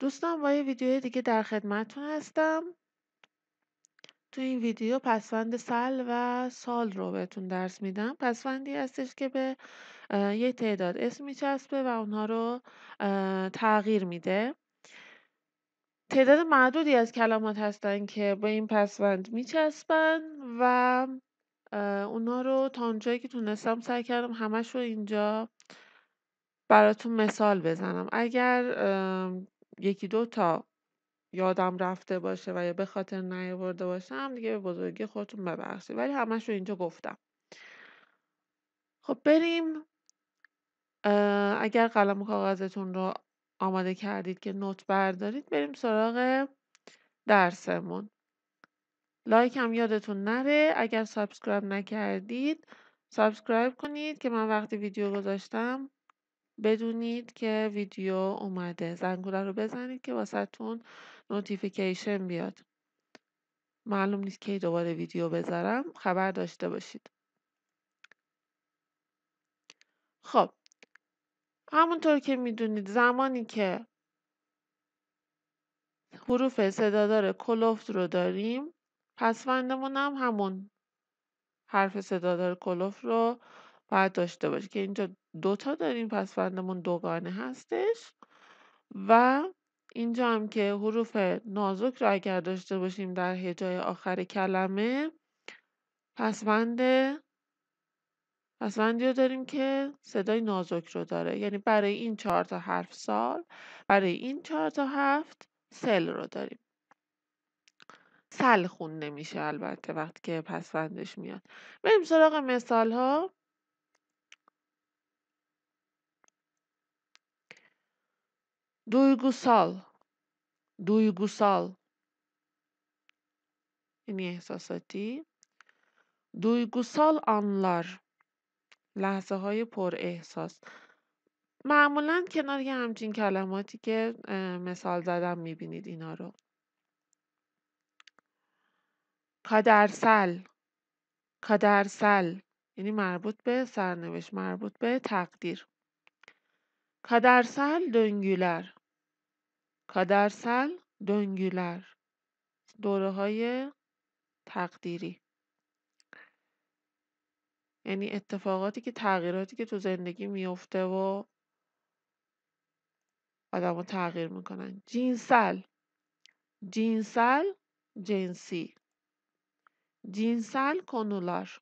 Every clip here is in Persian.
دوستان با یه ویدیو دیگه در خدمتتون هستم تو این ویدیو پسوند سل و سال رو بهتون درس میدم پسوندی هستش که به یه تعداد اسم میچسبه و اونها رو تغییر میده تعداد معدودی از کلمات هستن که به این پسوند میچسبن و اونها رو تا اونجایی که تونستم سعی کردم همش رو اینجا براتون مثال بزنم اگر یکی دو تا یادم رفته باشه و یا به خاطر نیاورده باشم دیگه به بزرگی خودتون ببخشید ولی همش رو اینجا گفتم خب بریم اگر قلم و کاغذتون رو آماده کردید که نوت بردارید بریم سراغ درسمون لایک هم یادتون نره اگر سابسکرایب نکردید سابسکرایب کنید که من وقتی ویدیو گذاشتم بدونید که ویدیو اومده زنگوله رو بزنید که واسهتون نوتیفیکیشن بیاد معلوم نیست که دوباره ویدیو بذارم خبر داشته باشید خب همونطور که میدونید زمانی که حروف صدادار کلوفت رو داریم پسوندمون هم همون حرف صدادار کلوفت رو باید داشته باشید که اینجا دوتا داریم فرندمون دوگانه هستش و اینجا هم که حروف نازک را اگر داشته باشیم در هجای آخر کلمه پسوند پسفندی رو داریم که صدای نازک رو داره یعنی برای این چهار تا حرف سال برای این چهار تا هفت سل رو داریم سل خون نمیشه البته وقتی که پسوندش میاد بریم سراغ مثال ها duygusal, duygusal. یعنی احساساتی دویگوسال آنلار لحظه های پر احساس معمولا کنار یه همچین کلماتی که مثال زدم میبینید اینا رو کادرسل کادرسل یعنی مربوط به سرنوشت مربوط به تقدیر کادرسل دنگولر کادرسل دونگولر دوره های تقدیری یعنی اتفاقاتی که تغییراتی که تو زندگی میفته و آدم ها تغییر میکنن جینسل جینسل جنسی جینسل کنولار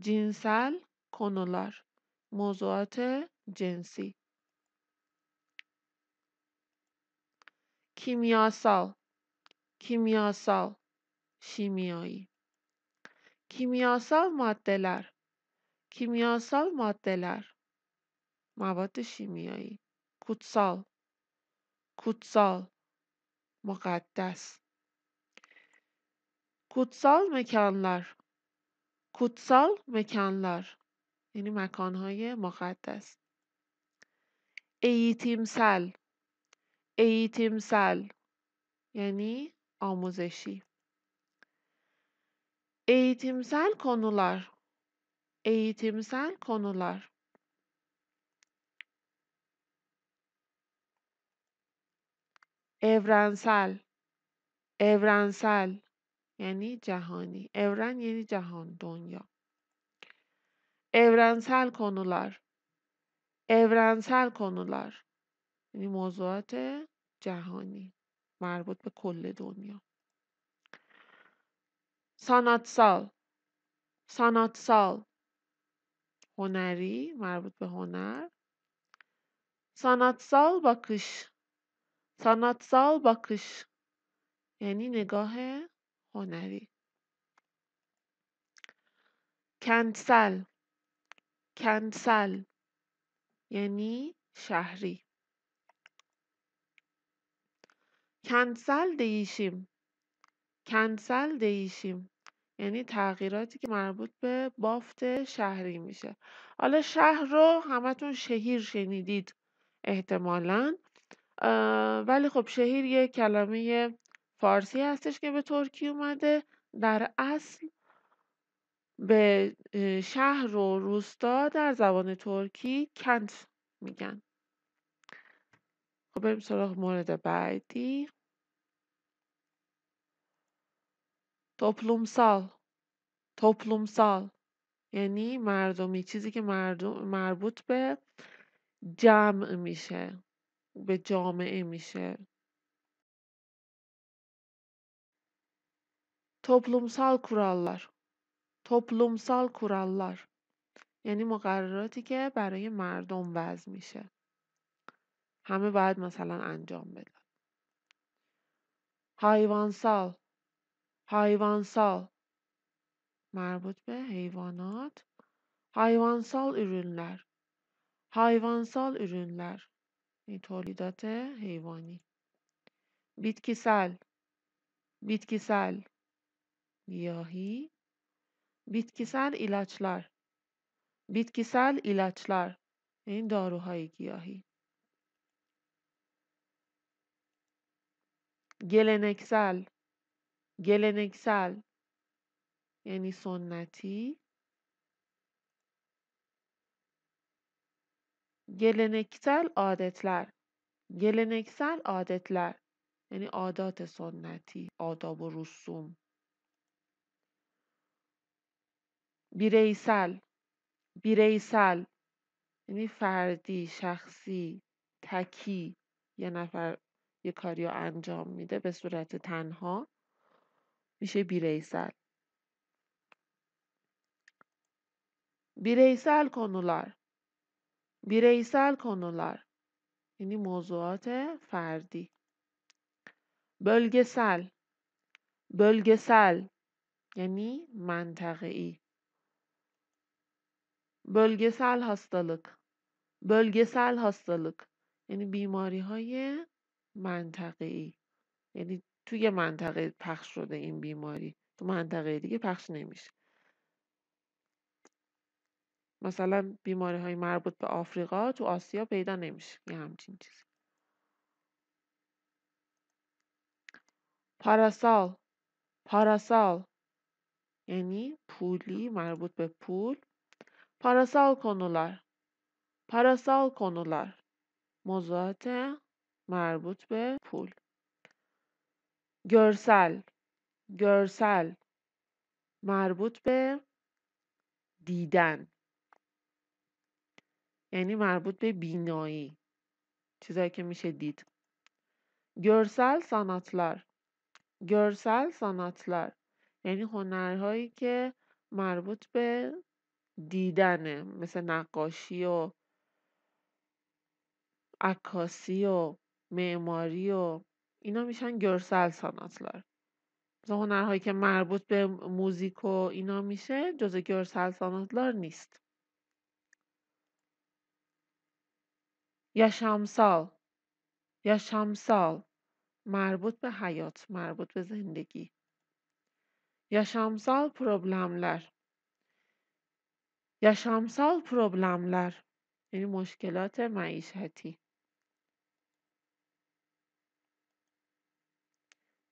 جینسل کنولار موضوعات جنسی کیمیاسال کیمیاسال شیمیایی کیمیاسال مادلر کیمیاسال مادلر مواد شیمیایی کودسال کودسال مقدس کودسال مکانلر کودسال مکانلر یعنی مکانهای مقدس ایتیمسل eğitimsel yani آموزشی eğitimsel konular eğitimsel konular evrensel evrensel yani جهانی evren یعنی جهان dünya, evrensel konular evrensel konular یعنی موضوعات جهانی مربوط به کل دنیا سانات سال سانات سال هنری مربوط به هنر سانات سال سانات سال باکش، یعنی نگاه هنری کنسل کنسل یعنی شهری کنسل دیشیم کنسل دیشیم یعنی تغییراتی که مربوط به بافت شهری میشه حالا شهر رو همتون شهیر شنیدید احتمالا ولی خب شهیر یه کلمه فارسی هستش که به ترکی اومده در اصل به شهر و روستا در زبان ترکی کنت میگن خب بریم سراغ مورد بعدی توپلومسال توپلومسال یعنی مردمی چیزی که مردم مربوط به جمع میشه به جامعه میشه توپلومسال kurallar توپلومسال کورالار یعنی مقرراتی که برای مردم وضع میشه همه باید مثلا انجام بدن حیوان سال مربوط به حیوانات ایرونلر ürünler سال ürünler این تولیدات حیوانی بیتکیسل بیتکیسل گیاهی بیتکیسل ایلاچلر بیتکیسل ایلاچلر این داروهای گیاهی گلنکسل گلنکسل یعنی سنتی گلنکسل عادتلر گلنکسل عادتلر یعنی عادات سنتی آداب و رسوم بیریسل بیریسل یعنی فردی شخصی تکی یه نفر یه کاری رو انجام میده به صورت تنها میشه بیریسل بیریسل کنولار بیریسل کنولار یعنی موضوعات فردی بلگسل بلگسل یعنی منطقه ای بلگسل هستالک بلگسل هستالک یعنی بیماری های منطقه ای یعنی توی منطقه پخش شده این بیماری تو منطقه دیگه پخش نمیشه مثلا بیماری های مربوط به آفریقا تو آسیا پیدا نمیشه یه همچین چیز پاراسال پاراسال یعنی پولی مربوط به پول پاراسال کنولار، پاراسال کنولار. موضوعات مربوط به پول گرسل گرسل مربوط به دیدن یعنی مربوط به بینایی چیزایی که میشه دید گرسل ساناتلار گرسل ساناتلار یعنی هنرهایی که مربوط به دیدنه مثل نقاشی و عکاسی و معماری و اینا میشن گرسل ساناتلار مثلا هنرهایی که مربوط به موزیک و اینا میشه جز گرسل ساناتلار نیست یا شمسال یا شمسال مربوط به حیات مربوط به زندگی یا پروبلملر یا شمسال پروبلملر یعنی مشکلات معیشتی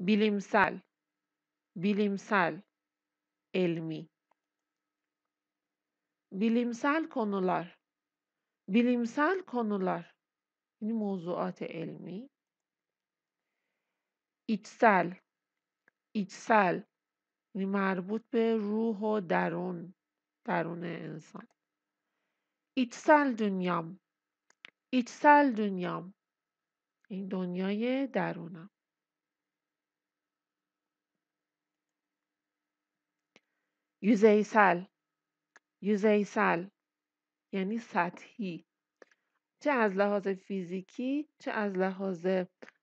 bilimsel bilimsel ilmi bilimsel konular bilimsel konular yani موضوعات علمی içsel içsel یعنی مربوط به روح و درون درون انسان içsel dünyam içsel dünyam این دنیای درونم یوزیسل یوزیسل یعنی سطحی چه از لحاظ فیزیکی چه از لحاظ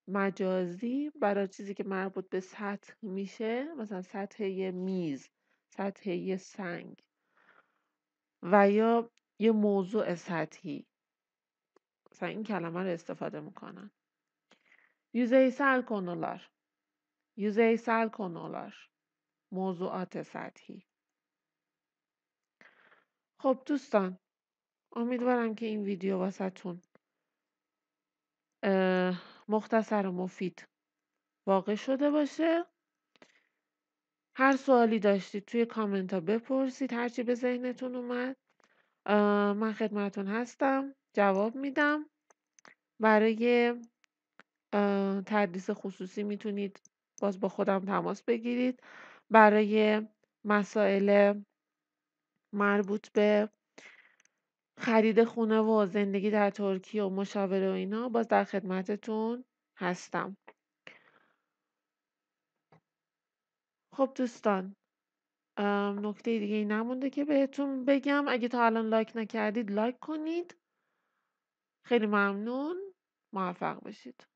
مجازی برای چیزی که مربوط به سطح میشه مثلا سطح میز سطح سنگ و یا یه موضوع سطحی مثلا این کلمه رو استفاده میکنن یوزیسل konular یوزیسل konular موضوعات سطحی خب دوستان امیدوارم که این ویدیو واسهتون مختصر و مفید واقع شده باشه هر سوالی داشتید توی کامنت ها بپرسید هرچی به ذهنتون اومد من خدمتون هستم جواب میدم برای تدریس خصوصی میتونید باز با خودم تماس بگیرید برای مسائل مربوط به خرید خونه و زندگی در ترکیه و مشاوره و اینا باز در خدمتتون هستم خب دوستان نکته دیگه ای نمونده که بهتون بگم اگه تا الان لایک نکردید لایک کنید خیلی ممنون موفق باشید